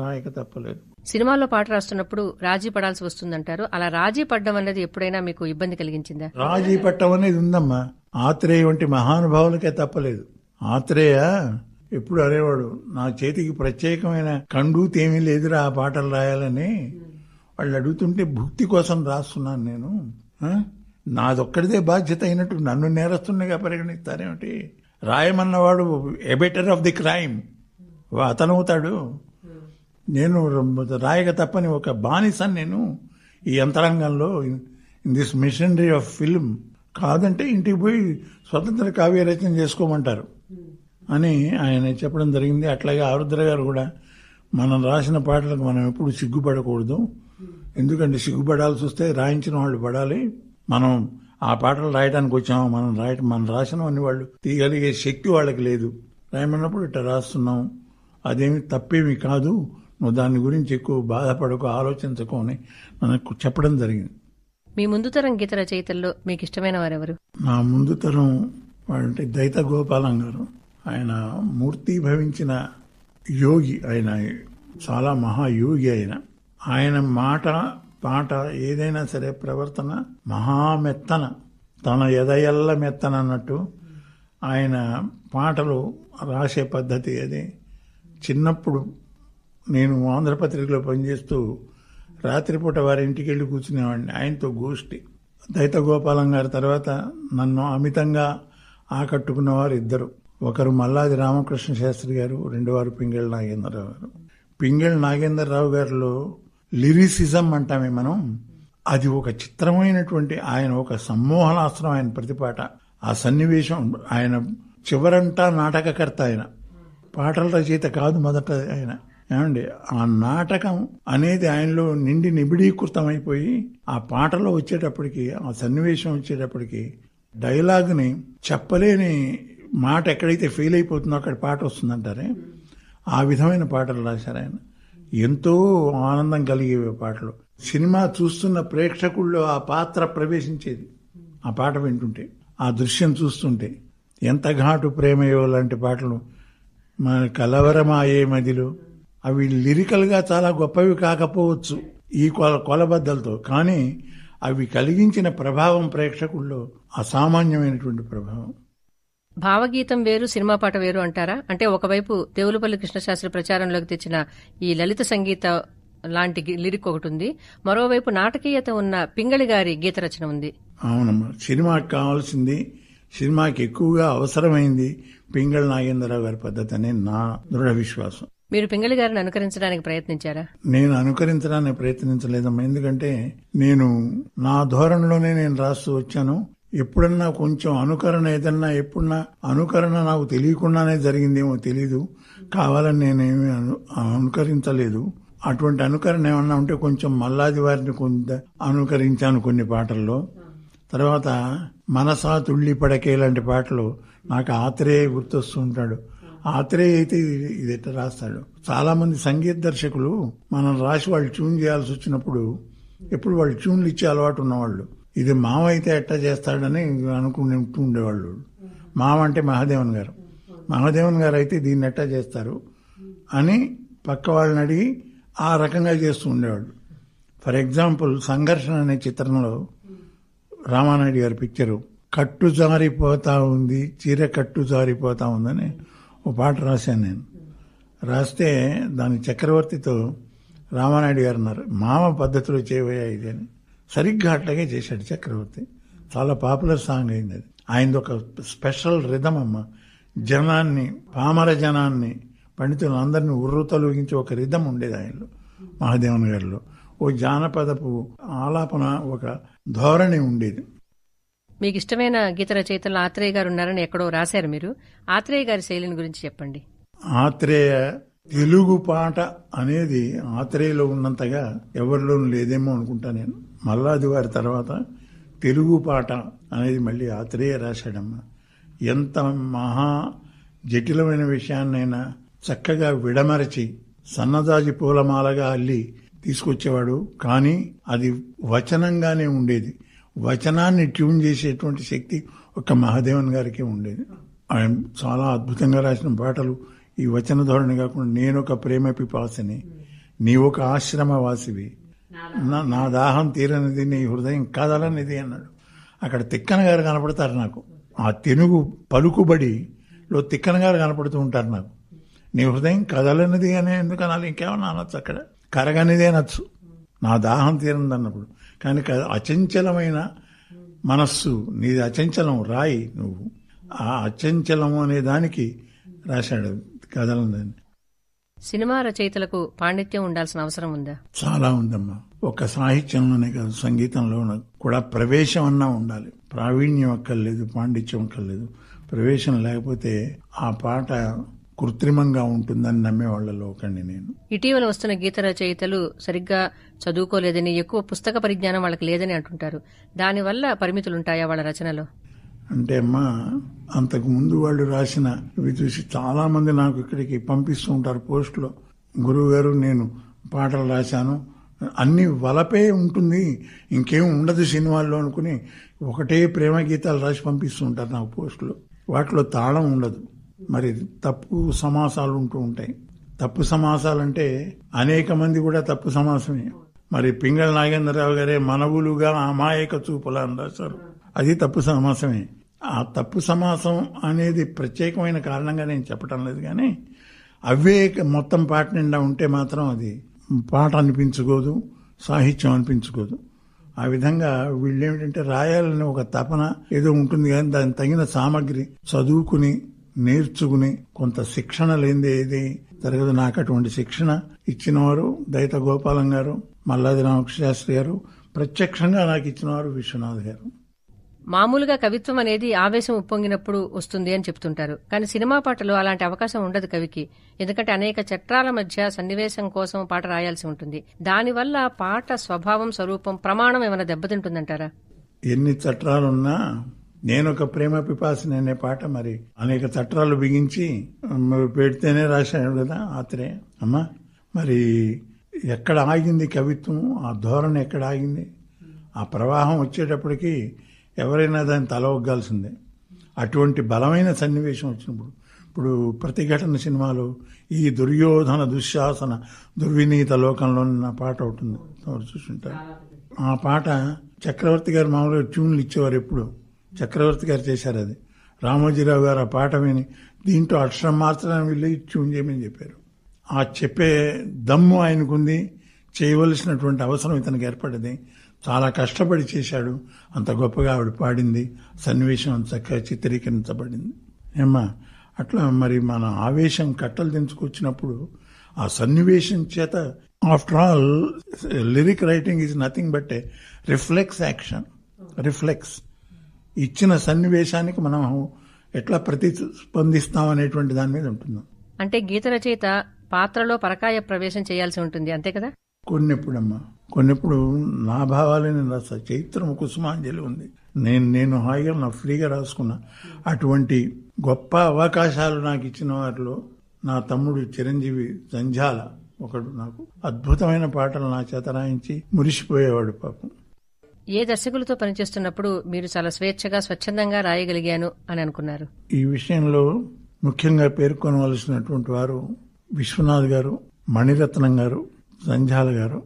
రాయక తప్పలేదు సినిమాలో పాట రాస్తున్నప్పుడు రాజీ పడాల్సి వస్తుందంటారు అలా రాజీ పడడం అనేది ఎప్పుడైనా మీకు ఇబ్బంది కలిగించిందా రాజీ పడటం అనేది ఉందమ్మా ఆత్రేయ వంటి మహానుభావులకే తప్పలేదు ఆత్రేయ ఎప్పుడు అనేవాడు నా చేతికి ప్రత్యేకమైన కండూతి ఏమీ లేదురా ఆ పాటలు రాయాలని వాళ్ళు అడుగుతుంటే భుక్తి కోసం రాస్తున్నాను నేను నాదొక్కడిదే బాధ్యత అయినట్టు నన్ను నేరస్తుండగా పరిగణిస్తారేమిటి రాయమన్నవాడు ఎబెటర్ ఆఫ్ ది క్రైమ్ అతనవుతాడు నేను రాయక తప్పని ఒక బానిసన్ నేను ఈ యంత్రాంగంలో in this machinery of film కాదంటే ఇంటికి పోయి స్వతంత్ర కావ్య రచన చేసుకోమంటారు అని ఆయన చెప్పడం జరిగింది అట్లాగే ఆరుద్ర గారు కూడా మనం రాసిన పాటలకు మనం ఎప్పుడు సిగ్గుపడకూడదు ఎందుకంటే సిగ్గుపడాల్సి వస్తే రాయించిన వాళ్ళు పడాలి మనం ఆ పాటలు రాయడానికి వచ్చాము మనం రాయ మనం రాసినవన్నీ వాళ్ళు తీయగలిగే శక్తి వాళ్ళకి లేదు రాయమన్నప్పుడు ఇట్లా రాస్తున్నాం అదేమి తప్పేమి కాదు నువ్వు దాని గురించి ఎక్కువ బాధపడకు ఆలోచించకు అని మనకు చెప్పడం జరిగింది మీ ముందు తరం గీత రచయితల్లో మీకు ఇష్టమైన వారెవరు నా ముందు తరం వాళ్ళంటే దైత గోపాలం గారు ఆయన మూర్తి భవించిన యోగి ఆయన చాలా మహాయోగి ఆయన ఆయన మాట పాట ఏదైనా సరే ప్రవర్తన మహామెత్తన తన ఎదయల్ల మెత్తన అన్నట్టు ఆయన పాటలు రాసే పద్ధతి అది చిన్నప్పుడు నేను ఆంధ్రపత్రికలో పనిచేస్తూ రాత్రిపూట ఇంటికి వెళ్ళి కూర్చునేవాడిని ఆయనతో గోష్ఠి దైత గోపాలం గారి తర్వాత నన్ను అమితంగా ఆకట్టుకున్నవారు ఇద్దరు ఒకరు మల్లాది రామకృష్ణ శాస్త్రి గారు రెండు వారు పింగళి నాగేంద్రరావు గారు పింగళి నాగేంద్రరావు గారిలో లిరిసిజం అంటామే మనం అది ఒక చిత్రమైనటువంటి ఆయన ఒక సమ్మోహనాస్త్రం ఆయన ప్రతిపాట ఆ సన్నివేశం ఆయన చివరంటా నాటకకర్త ఆయన పాటల రచయిత కాదు మొదట ఆయన ఏమండి ఆ నాటకం అనేది ఆయనలో నిండి నిబిడీకృతమైపోయి ఆ పాటలో వచ్చేటప్పటికి ఆ సన్నివేశం వచ్చేటప్పటికి డైలాగ్ని చెప్పలేని మాట ఎక్కడైతే ఫెయిల్ అయిపోతుందో అక్కడ పాట వస్తుందంటారే ఆ విధమైన పాటలు రాశారు ఆయన ఎంతో ఆనందం కలిగేవి పాటలు సినిమా చూస్తున్న ప్రేక్షకుల్లో ఆ పాత్ర ప్రవేశించేది ఆ పాట వింటుంటే ఆ దృశ్యం చూస్తుంటే ఎంత ఘాటు ప్రేమయో లాంటి పాటలు మన కలవరమాయే మదిలో అవి లిరికల్గా చాలా గొప్పవి కాకపోవచ్చు ఈ కొల కొలబద్దలతో కానీ అవి కలిగించిన ప్రభావం ప్రేక్షకుల్లో అసామాన్యమైనటువంటి ప్రభావం భావగీతం వేరు సినిమా పాట వేరు అంటారా అంటే ఒకవైపు దేవులపల్లి కృష్ణశాస్త్రి ప్రచారంలోకి తెచ్చిన ఈ లలిత సంగీత లాంటి లిరిక్ ఒకటి ఉంది మరోవైపు నాటకీయత ఉన్న పింగళి గారి గీత రచన ఉంది అవునమ్మా సినిమాకి కావాల్సింది సినిమాకి ఎక్కువగా అవసరమైంది పింగళి నాగేంద్రరావు గారి పద్ధతి అనే నా దృఢ విశ్వాసం మీరు పింగళి గారిని అనుకరించడానికి ప్రయత్నించారా నేను అనుకరించడానికి ప్రయత్నించలేదమ్మా ఎందుకంటే నేను నా ధోరణిలోనే నేను రాస్తూ వచ్చాను ఎప్పుడన్నా కొంచెం అనుకరణ ఏదన్నా ఎప్పుడన్నా అనుకరణ నాకు తెలియకుండానే జరిగిందేమో తెలీదు కావాలని నేనేమి అను అనుకరించలేదు అటువంటి అనుకరణ ఏమన్నా ఉంటే కొంచెం మల్లాది వారిని కొంత అనుకరించాను కొన్ని పాటల్లో తర్వాత మనసా తుళ్ళి పడకే లాంటి పాటలు నాకు ఆత్రేయ గుర్తొస్తుంటాడు ఆత్రేయ అయితే ఇది ఎట్లా రాస్తాడు చాలామంది సంగీత దర్శకులు మనం రాసి వాళ్ళు ట్యూన్ చేయాల్సి వచ్చినప్పుడు ఎప్పుడు వాళ్ళు ట్యూన్లు ఇచ్చే అలవాటు ఉన్నవాళ్ళు ఇది మామ అయితే ఎట్టా చేస్తాడని అనుకుని ఉండేవాళ్ళు మామ అంటే మహాదేవన్ గారు మహాదేవన్ గారు అయితే దీన్ని ఎట్టా చేస్తారు అని పక్క వాళ్ళని అడిగి ఆ రకంగా చేస్తూ ఉండేవాళ్ళు ఫర్ ఎగ్జాంపుల్ సంఘర్షణ అనే చిత్రంలో రామానాయుడు గారి పిక్చరు కట్టు జారిపోతా ఉంది చీర కట్టు జారిపోతా ఉందని ఓ పాట రాశాను నేను రాస్తే దాని చక్రవర్తితో రామానాయుడు గారు అన్నారు మామ పద్ధతిలో చేయబోయా ఇది అని సరిగ్గా అట్లాగే చేశాడు చక్రవర్తి చాలా పాపులర్ సాంగ్ అయింది అది ఆయనది ఒక స్పెషల్ రిధం అమ్మ జనాన్ని పామర జనాన్ని పండితులు ఉర్రుతలు ఉర్రుతలుగించి ఒక రిధం ఉండేది ఆయనలో మహాదేవన్ గారిలో ఓ జానపదపు ఆలాపన ఒక ధోరణి ఉండేది మీకు ఇష్టమైన గీత రచయితలు ఆత్రేయ గారు ఉన్నారని ఎక్కడో రాశారు మీరు ఆత్రేయ గారి శైలిని గురించి చెప్పండి ఆత్రేయ తెలుగు పాట అనేది ఆత్రేయలో ఉన్నంతగా ఎవరిలోనూ లేదేమో అనుకుంటా నేను మల్లాది వారి తర్వాత తెలుగు పాట అనేది మళ్ళీ ఆత్రేయ రాశాడమ్మా ఎంత మహా జటిలమైన విషయాన్నైనా చక్కగా విడమరచి సన్నదాజి పూలమాలగా అల్లి తీసుకొచ్చేవాడు కానీ అది వచనంగానే ఉండేది వచనాన్ని ట్యూన్ చేసేటువంటి శక్తి ఒక మహాదేవన్ గారికి ఉండేది ఆయన చాలా అద్భుతంగా రాసిన పాటలు ఈ వచన ధోరణి కాకుండా నేను ఒక ప్రేమ పిపాసిని నీ ఒక ఆశ్రమవాసివి నా దాహం తీరనిది నీ హృదయం కదలనిది అన్నాడు అక్కడ తిక్కన గారు కనపడతారు నాకు ఆ తెనుగు పలుకుబడి లో తిక్కన గారు కనపడుతూ ఉంటారు నాకు నీ హృదయం కదలనిది అనే ఎందుకు అనాలి ఇంకేమన్నా అనొచ్చు అక్కడ కరగనిదే అనొచ్చు నా దాహం తీరంది అన్నప్పుడు కానీ అచంచలమైన మనస్సు నీది అచంచలం రాయి నువ్వు ఆ అచంచలము అనే దానికి రాశాడు కదలందండి సినిమా రచయితలకు పాండిత్యం ఉండాల్సిన అవసరం ఉందా చాలా ఉందమ్మా ఒక సాహిత్యంలోనే కాదు సంగీతంలోనూ కూడా ప్రవేశం అన్నా ఉండాలి ప్రావీణ్యం అక్కర్లేదు పాండిత్యం అక్కర్లేదు ప్రవేశం లేకపోతే ఆ పాట కృత్రిమంగా ఉంటుందని నమ్మేవాళ్లలో ఒకండి నేను ఇటీవల వస్తున్న గీత రచయితలు సరిగ్గా చదువుకోలేదని ఎక్కువ పుస్తక పరిజ్ఞానం వాళ్ళకి లేదని అంటుంటారు దానివల్ల పరిమితులుంటాయా వాళ్ళ రచనలో అంటే అమ్మా అంతకుముందు వాళ్ళు రాసిన ఇవి చూసి చాలామంది నాకు ఇక్కడికి పంపిస్తూ ఉంటారు పోస్టులో గురువు గారు నేను పాటలు రాశాను అన్ని వలపే ఉంటుంది ఇంకేం ఉండదు సినిమాల్లో అనుకుని ఒకటే ప్రేమ గీతాలు రాసి పంపిస్తూ ఉంటారు నాకు పోస్టులు వాటిలో తాళం ఉండదు మరి తప్పు సమాసాలు ఉంటూ ఉంటాయి తప్పు సమాసాలు అంటే అనేక మంది కూడా తప్పు సమాసమే మరి పింగళ నాగేంద్రరావు గారే మనవులుగా అమాయక చూపులా అని రాశారు అది తప్పు సమాసమే ఆ తప్పు సమాసం అనేది ప్రత్యేకమైన కారణంగా నేను చెప్పటం లేదు కానీ అవే మొత్తం పాట నిండా ఉంటే మాత్రం అది పాట అనిపించుకోదు సాహిత్యం అనిపించుకోదు ఆ విధంగా వీళ్ళు ఏమిటంటే రాయాలని ఒక తపన ఏదో ఉంటుంది కానీ దాని తగిన సామాగ్రి చదువుకుని నేర్చుకుని కొంత శిక్షణ లేనిది ఏది జరగదు నాకు అటువంటి శిక్షణ ఇచ్చినవారు దయత గోపాలం గారు మల్లాది రామకృష్ణ శాస్త్రి గారు ప్రత్యక్షంగా నాకు ఇచ్చినవారు విశ్వనాథ్ గారు మామూలుగా కవిత్వం అనేది ఆవేశం ఉప్పొంగినప్పుడు వస్తుంది అని చెప్తుంటారు కానీ సినిమా పాటలో అలాంటి అవకాశం ఉండదు కవికి ఎందుకంటే అనేక చట్రాల మధ్య సన్నివేశం కోసం పాట రాయాల్సి ఉంటుంది దానివల్ల పాట స్వభావం స్వరూపం ప్రమాణం ఏమైనా దెబ్బతింటుందంటారా ఎన్ని చట్రాలున్నా నేను ఒక ప్రేమ పిపాసిన అనే పాట మరి అనేక చట్రాలు బిగించి పెడితేనే రాశాడు కదా ఆత్రే అమ్మా మరి ఎక్కడ ఆగింది కవిత్వం ఆ ధోరణి ఎక్కడ ఆగింది ఆ ప్రవాహం వచ్చేటప్పటికి ఎవరైనా దాన్ని తలవగ్గాల్సిందే అటువంటి బలమైన సన్నివేశం వచ్చినప్పుడు ఇప్పుడు ప్రతిఘటన సినిమాలో ఈ దుర్యోధన దుశ్శాసన దుర్వినీత లోకంలో ఉన్న పాట అవుతుంది చూసుంటారు ఆ పాట చక్రవర్తి గారు మామూలుగా ట్యూన్లు ఇచ్చేవారు ఎప్పుడు చక్రవర్తి గారు చేశారు అది రామోజీరావు గారు ఆ పాట విని దీంట్లో అక్షరం మాత్రమే వెళ్ళి ట్యూన్ చేయమని చెప్పారు ఆ చెప్పే దమ్ము ఆయనకుంది చేయవలసినటువంటి అవసరం ఇతనికి ఏర్పడింది చాలా కష్టపడి చేశాడు అంత గొప్పగా ఆవిడ పాడింది సన్నివేశం చక్కగా చిత్రీకరించబడింది ఏమ్మా అట్లా మరి మన ఆవేశం కట్టలు దించుకొచ్చినప్పుడు ఆ సన్నివేశం చేత after all lyric writing is nothing but a reflex action reflex ఇచ్చిన సన్నివేశానికి మనం ఎట్లా ప్రతిస్పందిస్తాం అనేటువంటి దాని మీద ఉంటుందాం అంటే గీత రచయిత పాత్రలో పరకాయ ప్రవేశం చేయాల్సి ఉంటుంది అంతే కదా కొన్నిప్పుడమ్మా కొన్నిప్పుడు నా భావాలే నేను రాస్తా చైత్రం కుసుమాంజలి ఉంది నేను నేను హాయిగా నా ఫ్రీగా రాసుకున్నా అటువంటి గొప్ప అవకాశాలు నాకు ఇచ్చిన వారిలో నా తమ్ముడు చిరంజీవి సంజాల ఒకడు నాకు అద్భుతమైన పాటలు నా చేత రాయించి మురిసిపోయేవాడు పాపం ఏ దర్శకులతో పనిచేస్తున్నప్పుడు మీరు చాలా స్వేచ్ఛగా స్వచ్ఛందంగా రాయగలిగాను అని అనుకున్నారు ఈ విషయంలో ముఖ్యంగా పేర్కొనవలసినటువంటి వారు విశ్వనాథ్ గారు మణిరత్నం గారు సంజాల గారు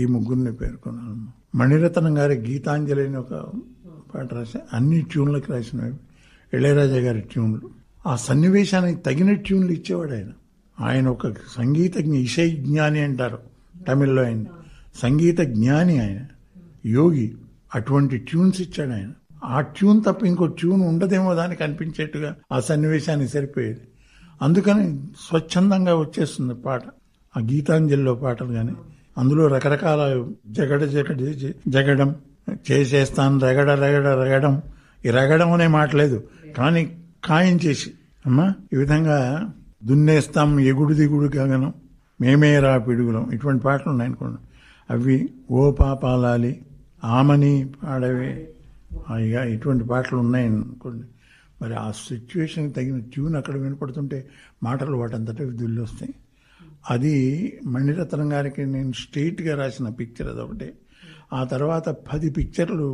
ఈ ముగ్గురిని పేర్కొన్నాను మణిరత్నం గారి గీతాంజలి అని ఒక పాట రాసి అన్ని ట్యూన్లకు రాసినవి ఇళయరాజా గారి ట్యూన్లు ఆ సన్నివేశానికి తగిన ట్యూన్లు ఇచ్చేవాడు ఆయన ఆయన ఒక సంగీతజ్ఞ ఇషయ జ్ఞాని అంటారు తమిళ్లో ఆయన సంగీత జ్ఞాని ఆయన యోగి అటువంటి ట్యూన్స్ ఇచ్చాడు ఆయన ఆ ట్యూన్ తప్ప ఇంకో ట్యూన్ ఉండదేమో దానికి అనిపించేట్టుగా ఆ సన్నివేశానికి సరిపోయేది అందుకని స్వచ్ఛందంగా వచ్చేస్తుంది పాట ఆ గీతాంజలిలో పాటలు కానీ అందులో రకరకాల జగడ జగడ జగడం చేసేస్తాను రగడ రగడ రగడం ఈ రగడం అనే మాట లేదు కానీ కాయించేసి అమ్మా ఈ విధంగా దున్నేస్తాం ఎగుడు దిగుడు గగనం రా పిడుగులం ఇటువంటి పాటలు ఉన్నాయి అనుకోండి అవి ఓ పాపాలాలి ఆమని పాడవే ఇక ఇటువంటి పాటలు ఉన్నాయి అనుకోండి మరి ఆ సిచ్యువేషన్కి తగిన ట్యూన్ అక్కడ వినపడుతుంటే మాటలు వాటంతటా దుల్లి వస్తాయి అది మణిరత్నం గారికి నేను స్ట్రీట్గా రాసిన పిక్చర్ అది ఒకటి ఆ తర్వాత పది పిక్చర్లు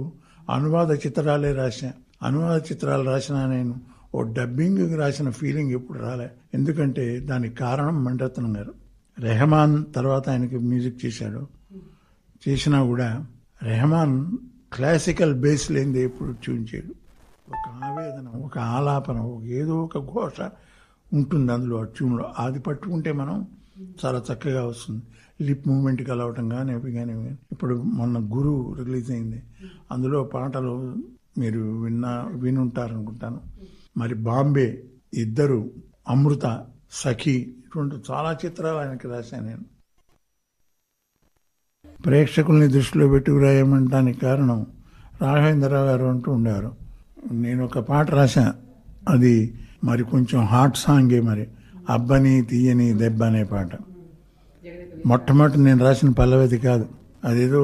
అనువాద చిత్రాలే రాసిన అనువాద చిత్రాలు రాసిన నేను ఓ డబ్బింగ్ రాసిన ఫీలింగ్ ఎప్పుడు రాలే ఎందుకంటే దానికి కారణం మణిరత్నం గారు రెహమాన్ తర్వాత ఆయనకి మ్యూజిక్ చేశాడు చేసినా కూడా రెహమాన్ క్లాసికల్ బేస్ లేనిది ఎప్పుడు చూపించాడు ఒక ఆవేదన ఒక ఆలాపన ఒక ఏదో ఒక ఘోష ఉంటుంది అందులో ఆ ట్యూన్లో అది పట్టుకుంటే మనం చాలా చక్కగా వస్తుంది లిప్ మూమెంట్ కలవటం కానీ కానీ ఇప్పుడు మొన్న గురువు రిలీజ్ అయింది అందులో పాటలు మీరు విన్నా వినుంటారనుకుంటాను మరి బాంబే ఇద్దరు అమృత సఖి ఇటువంటి చాలా చిత్రాలు ఆయనకి రాశాను నేను ప్రేక్షకుల్ని దృష్టిలో పెట్టుకు రాయమంటానికి కారణం రాఘవేంద్రరావు గారు అంటూ ఉండేవారు నేను ఒక పాట రాశాను అది మరి కొంచెం హాట్ సాంగే మరి అబ్బని తీయని దెబ్బ అనే పాట మొట్టమొదటి నేను రాసిన పల్లవతి కాదు అదేదో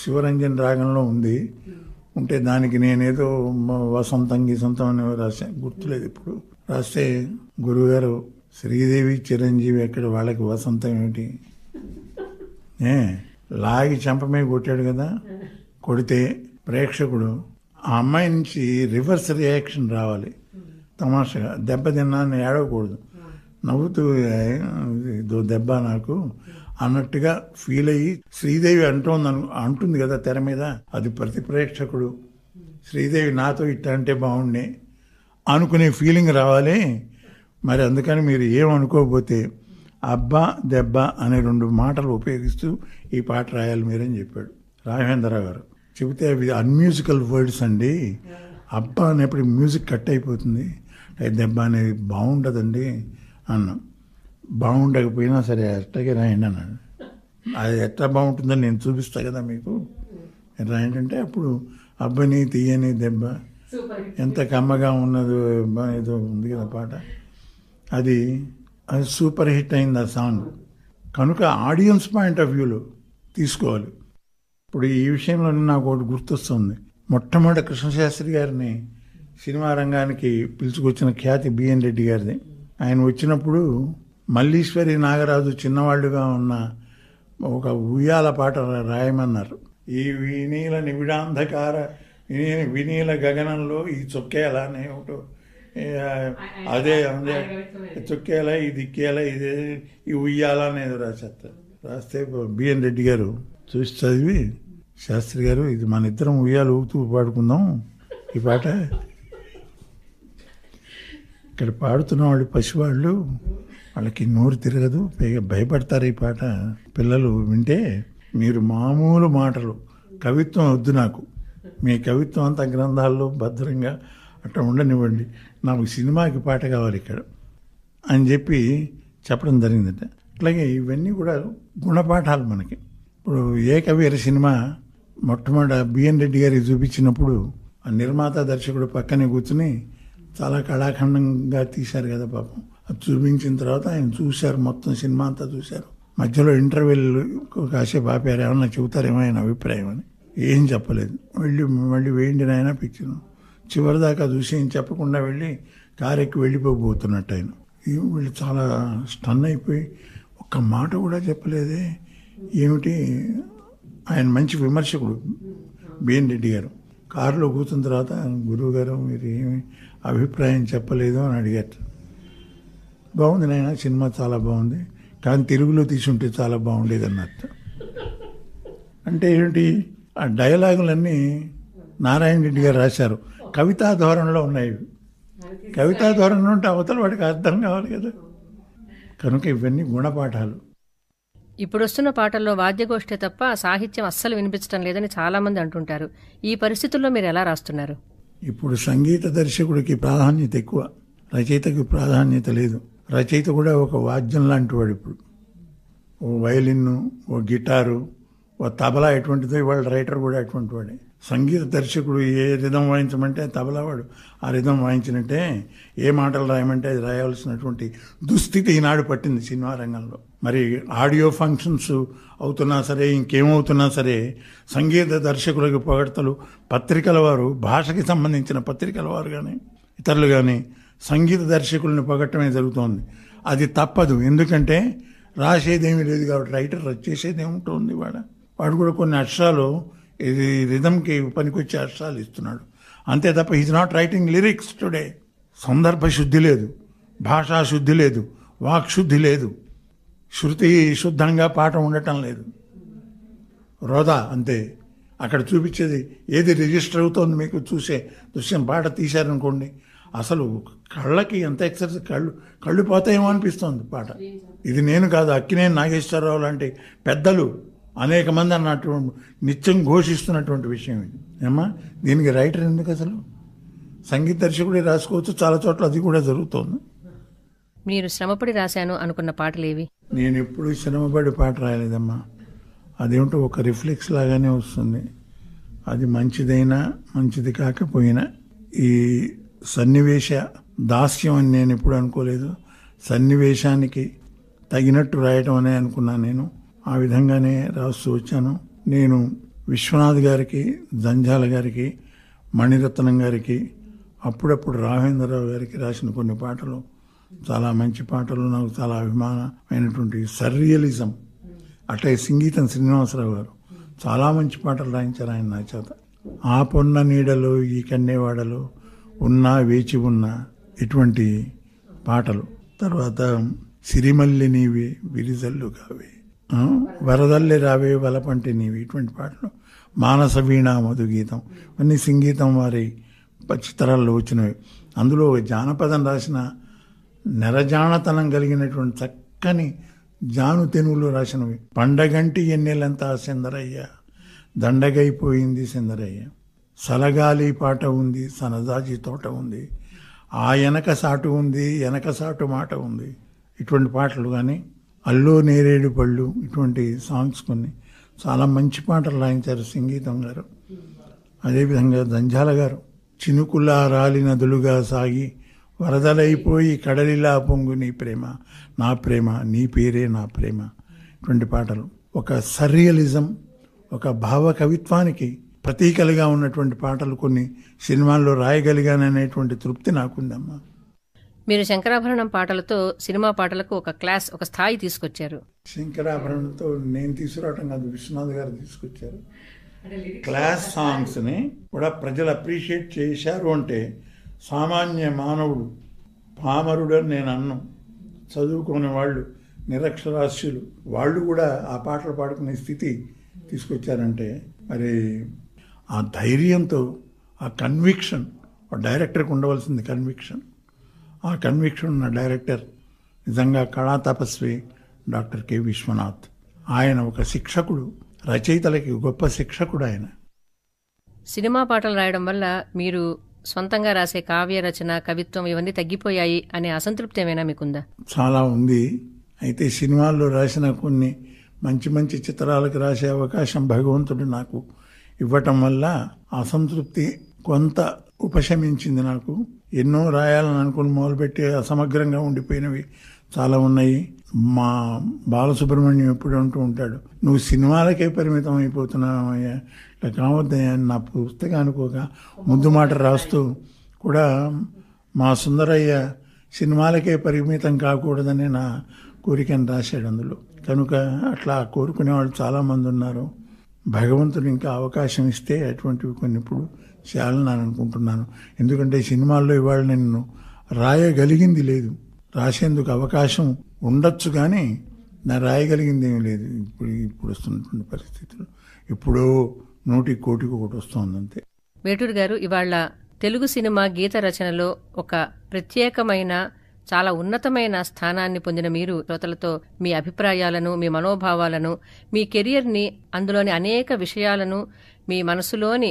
శివరంజన్ రాగంలో ఉంది ఉంటే దానికి నేనేదో వసంతం గీసంతం అని రాసా గుర్తులేదు ఇప్పుడు రాస్తే గురుగారు శ్రీదేవి చిరంజీవి ఎక్కడ వాళ్ళకి వసంతం ఏమిటి ఏ లాగి చంపమే కొట్టాడు కదా కొడితే ప్రేక్షకుడు ఆ అమ్మాయి నుంచి రివర్స్ రియాక్షన్ రావాలి తమాషగా దెబ్బతిన్నాను ఏడవకూడదు నవ్వుతూ ఇదో దెబ్బ నాకు అన్నట్టుగా ఫీల్ అయ్యి శ్రీదేవి అంటోంది అంటుంది కదా తెర మీద అది ప్రతి ప్రేక్షకుడు శ్రీదేవి నాతో ఇట్ట అంటే బాగుండే అనుకునే ఫీలింగ్ రావాలి మరి అందుకని మీరు ఏమనుకోకపోతే అబ్బా దెబ్బ అనే రెండు మాటలు ఉపయోగిస్తూ ఈ పాట రాయాలి మీరని చెప్పాడు రాఘవేంద్ర గారు చెబితే అవి అన్మ్యూజికల్ వర్డ్స్ అండి అబ్బా అనేప్పుడు మ్యూజిక్ కట్ అయిపోతుంది దెబ్బ అనేది బాగుండదండి అన్నాం బాగుండకపోయినా సరే అట్లాగే రాయండి అన్నాడు అది ఎట్లా బాగుంటుందో నేను చూపిస్తా కదా మీకు రాయండి అంటే అప్పుడు అబ్బని తీయని దెబ్బ ఎంత కమ్మగా ఉన్నదో ఏదో ఉంది కదా పాట అది అది సూపర్ హిట్ అయింది ఆ సాంగ్ కనుక ఆడియన్స్ పాయింట్ ఆఫ్ వ్యూలో తీసుకోవాలి ఇప్పుడు ఈ విషయంలో నాకు ఒకటి గుర్తొస్తుంది మొట్టమొదటి కృష్ణశాస్త్రి గారిని సినిమా రంగానికి పిలుచుకొచ్చిన ఖ్యాతి బిఎన్ రెడ్డి గారిది ఆయన వచ్చినప్పుడు మల్లీశ్వరి నాగరాజు చిన్నవాళ్ళుగా ఉన్న ఒక ఉయ్యాల పాట రాయమన్నారు ఈ వినీల నిబిడాంధకార వినీల వినీల గగనంలో ఈ చొక్కేలా అనేటో అదే అందే చొక్కేలా ఈ దిక్కేల ఇదే ఈ ఉయ్యాల అనేది రాసేస్తారు రాస్తే బిఎన్ రెడ్డి గారు చూసి చదివి శాస్త్రి గారు ఇది మన ఇద్దరం ఉయ్యాలు ఊపుతూ పాడుకుందాం ఈ పాట ఇక్కడ పాడుతున్న వాళ్ళు పసివాళ్ళు వాళ్ళకి నోరు తిరగదు భయపడతారు ఈ పాట పిల్లలు వింటే మీరు మామూలు మాటలు కవిత్వం వద్దు నాకు మీ కవిత్వం అంతా గ్రంథాల్లో భద్రంగా అట్లా ఉండనివ్వండి నాకు సినిమాకి పాట కావాలి ఇక్కడ అని చెప్పి చెప్పడం జరిగిందట అట్లాగే ఇవన్నీ కూడా గుణపాఠాలు మనకి ఇప్పుడు ఏ కవిర సినిమా మొట్టమొదట బిఎన్ రెడ్డి గారికి చూపించినప్పుడు ఆ నిర్మాత దర్శకుడు పక్కనే కూర్చుని చాలా కళాఖండంగా తీశారు కదా పాపం అది చూపించిన తర్వాత ఆయన చూశారు మొత్తం సినిమా అంతా చూశారు మధ్యలో ఇంటర్వెల్ కాసేపు ఆపారు ఏమన్నా చెబుతారేమో ఆయన అభిప్రాయం అని ఏం చెప్పలేదు వెళ్ళి మళ్ళీ వేయండి నాయన పిక్చర్ చివరిదాకా చూసి ఏం చెప్పకుండా వెళ్ళి కారు ఎక్కి వెళ్ళిపోబోతున్నట్టు ఆయన వీళ్ళు చాలా స్టన్ అయిపోయి ఒక్క మాట కూడా చెప్పలేదే ఏమిటి ఆయన మంచి విమర్శకుడు బిఎన్ రెడ్డి గారు కారులో కూర్చున్న తర్వాత గురువు గారు మీరు ఏమి అభిప్రాయం చెప్పలేదు అని అడిగారు బాగుంది నాయన సినిమా చాలా బాగుంది కానీ తెలుగులో తీసుంటే చాలా బాగుండేది అన్నట్టు అంటే ఏంటి ఆ డైలాగులన్నీ నారాయణ రెడ్డి గారు రాశారు కవితా ధోరణిలో ఉన్నాయి కవితా ధోరణి ఉంటే అవతల వాడికి అర్థం కావాలి కదా కనుక ఇవన్నీ గుణపాఠాలు ఇప్పుడు వస్తున్న పాటల్లో వాద్యగోష్ఠే తప్ప సాహిత్యం అస్సలు వినిపించడం లేదని చాలామంది అంటుంటారు ఈ పరిస్థితుల్లో మీరు ఎలా రాస్తున్నారు ఇప్పుడు సంగీత దర్శకుడికి ప్రాధాన్యత ఎక్కువ రచయితకి ప్రాధాన్యత లేదు రచయిత కూడా ఒక వాద్యం లాంటివాడు ఇప్పుడు ఓ వయలిన్ను ఓ గిటారు ఓ తబలా ఎటువంటిదో ఇవాళ రైటర్ కూడా అటువంటి వాడే సంగీత దర్శకుడు ఏ రిధం వాయించమంటే తబలావాడు ఆ రిధం వాయించినట్టే ఏ మాటలు రాయమంటే అది రాయవలసినటువంటి దుస్థితి ఈనాడు పట్టింది సినిమా రంగంలో మరి ఆడియో ఫంక్షన్స్ అవుతున్నా సరే ఇంకేమవుతున్నా సరే సంగీత దర్శకులకు పొగడతలు పత్రికల వారు భాషకి సంబంధించిన పత్రికల వారు కానీ ఇతరులు కానీ సంగీత దర్శకులను పొగట్టమే జరుగుతోంది అది తప్పదు ఎందుకంటే రాసేదేమీ లేదు కాబట్టి రైటర్ రచ్ చేసేది ఏముంటుంది వాడ వాడు కూడా కొన్ని అక్షరాలు ఇది రిధంకి పనికొచ్చే అర్షాలు ఇస్తున్నాడు అంతే తప్ప is not writing lyrics today సందర్భ శుద్ధి లేదు భాషా శుద్ధి లేదు వాక్ శుద్ధి లేదు శృతి శుద్ధంగా పాఠం ఉండటం లేదు రోదా అంతే అక్కడ చూపించేది ఏది రిజిస్టర్ అవుతోంది మీకు చూసే దృశ్యం పాట తీశారనుకోండి అసలు కళ్ళకి ఎంత ఎక్సర్సైజ్ కళ్ళు కళ్ళు పోతాయేమో అనిపిస్తుంది పాట ఇది నేను కాదు అక్కినే నాగేశ్వరరావు లాంటి పెద్దలు అనేక మంది అన్నటువంటి నిత్యం ఘోషిస్తున్నటువంటి విషయం ఇది ఏమా దీనికి రైటర్ ఎందుకు అసలు సంగీత దర్శకుడు రాసుకోవచ్చు చాలా చోట్ల అది కూడా జరుగుతుంది మీరు శ్రమపడి రాశాను అనుకున్న పాటలు ఏవి నేను ఎప్పుడు శ్రమపడి పాట రాయలేదమ్మా అదేమిటో ఒక రిఫ్లెక్స్ లాగానే వస్తుంది అది మంచిదైనా మంచిది కాకపోయినా ఈ సన్నివేశ దాస్యం అని నేను ఎప్పుడు అనుకోలేదు సన్నివేశానికి తగినట్టు రాయటం అనే అనుకున్నాను నేను ఆ విధంగానే రాస్తూ వచ్చాను నేను విశ్వనాథ్ గారికి దంజాల గారికి మణిరత్నం గారికి అప్పుడప్పుడు రాఘేంద్రరావు గారికి రాసిన కొన్ని పాటలు చాలా మంచి పాటలు నాకు చాలా అభిమానమైనటువంటి సర్రియలిజం అట్లే సంగీతం శ్రీనివాసరావు గారు చాలా మంచి పాటలు రాయించారు ఆయన నా చేత ఆ పొన్న నీడలు ఈ కన్నేవాడలు ఉన్నా వేచి ఉన్నా ఇటువంటి పాటలు తర్వాత సిరిమల్లి నీవి విరిజల్లు కావే వరదల్లి రావే వలపంటి నీవి ఇటువంటి పాటలు మానస వీణా మధుగీతం అన్ని సంగీతం వారి చిత్రాల్లో వచ్చినవి అందులో జానపదం రాసిన నెరజానతనం కలిగినటువంటి చక్కని జాను తెనువులు రాసినవి పండగంటి ఎన్నెలంతా సెందరయ్య దండగైపోయింది సిందరయ్య సలగాలి పాట ఉంది సనదాజి తోట ఉంది ఆ వెనక సాటు ఉంది వెనక సాటు మాట ఉంది ఇటువంటి పాటలు కానీ అల్లో నేరేడు పళ్ళు ఇటువంటి సాంగ్స్ కొన్ని చాలా మంచి పాటలు రాయించారు సంగీతం గారు అదేవిధంగా జంజాల గారు చినుకులా రాలి నదులుగా సాగి వరదలైపోయి కడలిలా పొంగు నీ ప్రేమ నా ప్రేమ నీ పేరే నా ప్రేమ ఇటువంటి పాటలు ఒక సర్రియలిజం ఒక భావ కవిత్వానికి ప్రతీకలుగా ఉన్నటువంటి పాటలు కొన్ని సినిమాల్లో రాయగలిగాననేటువంటి తృప్తి నాకుందమ్మా మీరు శంకరాభరణం పాటలతో సినిమా పాటలకు ఒక క్లాస్ ఒక స్థాయి తీసుకొచ్చారు శంకరాభరణంతో నేను తీసుకురావటం కాదు విశ్వనాథ్ గారు తీసుకొచ్చారు క్లాస్ సాంగ్స్ని కూడా ప్రజలు అప్రిషియేట్ చేశారు అంటే సామాన్య మానవుడు పామరుడని నేను అన్ను చదువుకునే వాళ్ళు నిరక్షరాస్యులు వాళ్ళు కూడా ఆ పాటలు పాడుకునే స్థితి తీసుకొచ్చారంటే మరి ఆ ధైర్యంతో ఆ కన్విక్షన్ డైరెక్టర్కి ఉండవలసింది కన్విక్షన్ ఆ కన్విక్షన్ ఉన్న డైరెక్టర్ నిజంగా కళా తపస్వి డాక్టర్ కె విశ్వనాథ్ ఆయన ఒక శిక్షకుడు రచయితలకి గొప్ప శిక్షకుడు ఆయన సినిమా పాటలు రాయడం వల్ల మీరు సొంతంగా రాసే కావ్య రచన కవిత్వం ఇవన్నీ తగ్గిపోయాయి అనే అసంతృప్తి ఏమైనా మీకుందా చాలా ఉంది అయితే సినిమాల్లో రాసిన కొన్ని మంచి మంచి చిత్రాలకు రాసే అవకాశం భగవంతుడు నాకు ఇవ్వటం వల్ల అసంతృప్తి కొంత ఉపశమించింది నాకు ఎన్నో రాయాలని అనుకుని మొదలుపెట్టి అసమగ్రంగా ఉండిపోయినవి చాలా ఉన్నాయి మా బాలసుబ్రహ్మణ్యం ఎప్పుడు అంటూ ఉంటాడు నువ్వు సినిమాలకే పరిమితం అయిపోతున్నావు ఇట్లా కావద్దయ్యా నా పుస్తకానికి ఒక ముద్దు మాట రాస్తూ కూడా మా సుందరయ్య సినిమాలకే పరిమితం కాకూడదని నా కోరికను రాశాడు అందులో కనుక అట్లా కోరుకునే వాళ్ళు చాలామంది ఉన్నారు భగవంతుడు ఇంకా అవకాశం ఇస్తే అటువంటివి కొన్ని ఇప్పుడు చేయాలని నేను అనుకుంటున్నాను ఎందుకంటే సినిమాల్లో ఇవాళ నేను రాయగలిగింది లేదు రాసేందుకు అవకాశం ఉండొచ్చు కానీ నా రాయగలిగింది ఏమీ లేదు ఇప్పుడు ఇప్పుడు వస్తున్నటువంటి పరిస్థితులు ఇప్పుడు నూటి కోటికి ఒకటి వస్తుంది అంతే వేటూరు గారు ఇవాళ తెలుగు సినిమా గీత రచనలో ఒక ప్రత్యేకమైన చాలా ఉన్నతమైన స్థానాన్ని పొందిన మీరు శ్రోతలతో మీ అభిప్రాయాలను మీ మనోభావాలను మీ కెరియర్ని అందులోని అనేక విషయాలను మీ మనసులోని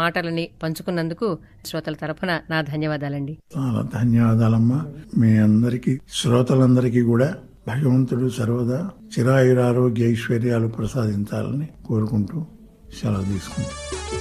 మాటలని పంచుకున్నందుకు శ్రోతల తరఫున నా ధన్యవాదాలండి చాలా ధన్యవాదాలమ్మా మీ అందరికి శ్రోతలందరికీ కూడా భగవంతుడు సర్వదా చిరాయురారోగ్య ఐశ్వర్యాలు ప్రసాదించాలని కోరుకుంటూ సెలవు తీసుకుంటాం